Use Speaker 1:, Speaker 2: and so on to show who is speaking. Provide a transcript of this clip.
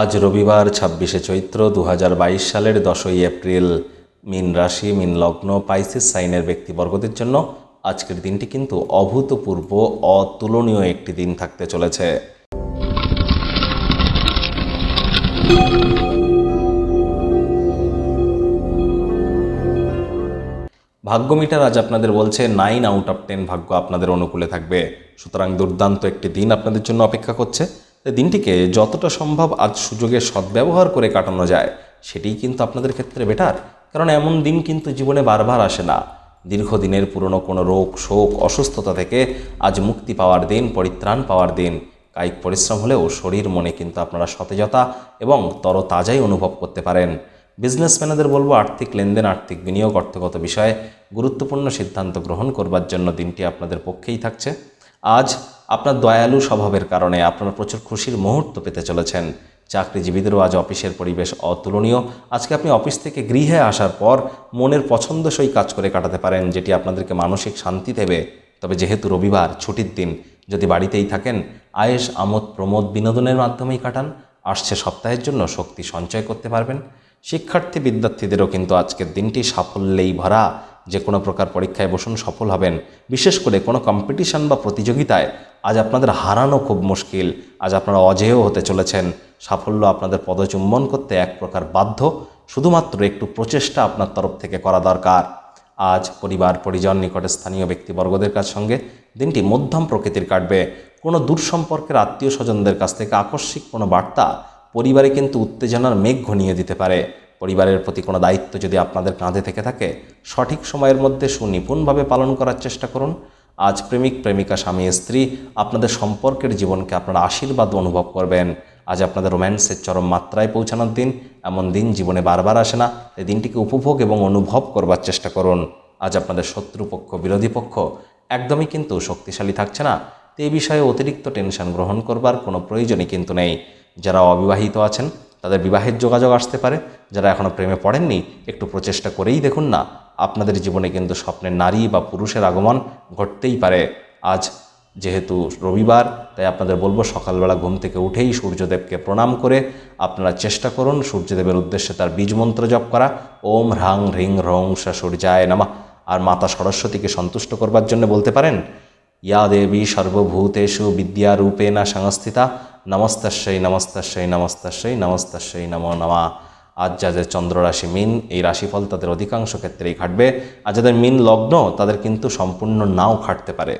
Speaker 1: আজ রবিবার ছাব্বিশে চৈত্র দু সালের দশই এপ্রিল মিন রাশি মিন লগ্ন পাইসিস সাইনের ব্যক্তিবর্গদের জন্য আজকের দিনটি কিন্তু অভূতপূর্ব অতুলনীয় একটি দিন থাকতে চলেছে ভাগ্য মিটার আজ আপনাদের বলছে নাইন আউট অফ টেন ভাগ্য আপনাদের অনুকূলে থাকবে সুতরাং দুর্দান্ত একটি দিন আপনাদের জন্য অপেক্ষা করছে দিনটিকে যতটা সম্ভব আজ সুযোগের সদ্ব্যবহার করে কাটানো যায় সেটি কিন্তু আপনাদের ক্ষেত্রে বেটার কারণ এমন দিন কিন্তু জীবনে বারবার আসে না দীর্ঘদিনের পুরনো কোনো রোগ শোক অসুস্থতা থেকে আজ মুক্তি পাওয়ার দিন পরিত্রাণ পাওয়ার দিন কায়িক পরিশ্রম হলেও শরীর মনে কিন্তু আপনারা সতেজতা এবং তরতাজাই অনুভব করতে পারেন বিজনেসম্যানেদের বলবো আর্থিক লেনদেন আর্থিক বিনিয়োগ অর্থগত বিষয়ে গুরুত্বপূর্ণ সিদ্ধান্ত গ্রহণ করবার জন্য দিনটি আপনাদের পক্ষেই থাকছে আজ আপনার দয়ালু স্বভাবের কারণে আপনারা প্রচুর খুশির মুহূর্ত পেতে চলেছেন চাকরিজীবীদেরও আজ অফিসের পরিবেশ অতুলনীয় আজকে আপনি অফিস থেকে গৃহে আসার পর মনের পছন্দসই কাজ করে কাটাতে পারেন যেটি আপনাদেরকে মানসিক শান্তি দেবে তবে যেহেতু রবিবার ছুটির দিন যদি বাড়িতেই থাকেন আয়েস আমোদ প্রমোদ বিনোদনের মাধ্যমেই কাটান আসছে সপ্তাহের জন্য শক্তি সঞ্চয় করতে পারবেন শিক্ষার্থী বিদ্যার্থীদেরও কিন্তু আজকের দিনটি সাফল্যেই ভরা যে কোনো প্রকার পরীক্ষায় বসুন সফল হবেন বিশেষ করে কোনো কম্পিটিশন বা প্রতিযোগিতায় আজ আপনাদের হারানো খুব মুশকিল আজ আপনারা অজেয় হতে চলেছেন সাফল্য আপনাদের পদচুম্বন করতে এক প্রকার বাধ্য শুধুমাত্র একটু প্রচেষ্টা আপনার তরফ থেকে করা দরকার আজ পরিবার পরিজন নিকটে স্থানীয় ব্যক্তিবর্গদের কাছ সঙ্গে দিনটি মধ্যম প্রকৃতির কাটবে কোনো দূর সম্পর্কের আত্মীয় স্বজনদের কাছ থেকে আকস্মিক কোনো বার্তা পরিবারে কিন্তু উত্তেজনার মেঘ ঘনিয়ে দিতে পারে পরিবারের প্রতি কোনো দায়িত্ব যদি আপনাদের কাঁধে থেকে থাকে সঠিক সময়ের মধ্যে সুনিপুণভাবে পালন করার চেষ্টা করুন আজ প্রেমিক প্রেমিকা স্বামী স্ত্রী আপনাদের সম্পর্কের জীবনকে আপনারা আশীর্বাদ অনুভব করবেন আজ আপনাদের রোম্যান্সের চরম মাত্রায় পৌঁছানোর দিন এমন দিন জীবনে বারবার আসে না এই দিনটিকে উপভোগ এবং অনুভব করবার চেষ্টা করুন আজ আপনাদের শত্রুপক্ষ বিরোধী পক্ষ একদমই কিন্তু শক্তিশালী থাকছে না তো এই বিষয়ে অতিরিক্ত টেনশন গ্রহণ করবার কোনো প্রয়োজনই কিন্তু নেই যারা অবিবাহিত আছেন তাদের বিবাহের যোগাযোগ আসতে পারে যারা এখনও প্রেমে পড়েননি একটু প্রচেষ্টা করেই দেখুন না আপনাদের জীবনে কিন্তু স্বপ্নের নারী বা পুরুষের আগমন ঘটতেই পারে আজ যেহেতু রবিবার তাই আপনাদের বলবো সকালবেলা ঘুম থেকে উঠেই সূর্যদেবকে প্রণাম করে আপনারা চেষ্টা করুন সূর্যদেবের উদ্দেশ্যে তার বীজ মন্ত্র জপ করা ওম হ্রাং হ্রিং হ্রং সা সূর্যায় নামা আর মাতা সরস্বতীকে সন্তুষ্ট করবার জন্য বলতে পারেন ইয়া দেবী সর্বভূতেষু বিদ্যারূপে না সংস্থিতা নমস্তাশ্বই নমস্তাশ্বই নমস্তাশ্বই নমস্তাশ্বই নম নমা আজ যাদের চন্দ্ররাশি মিন এই রাশিফল তাদের অধিকাংশ ক্ষেত্রেই খাটবে আর যাদের মিন লগ্ন তাদের কিন্তু সম্পূর্ণ নাও খাটতে পারে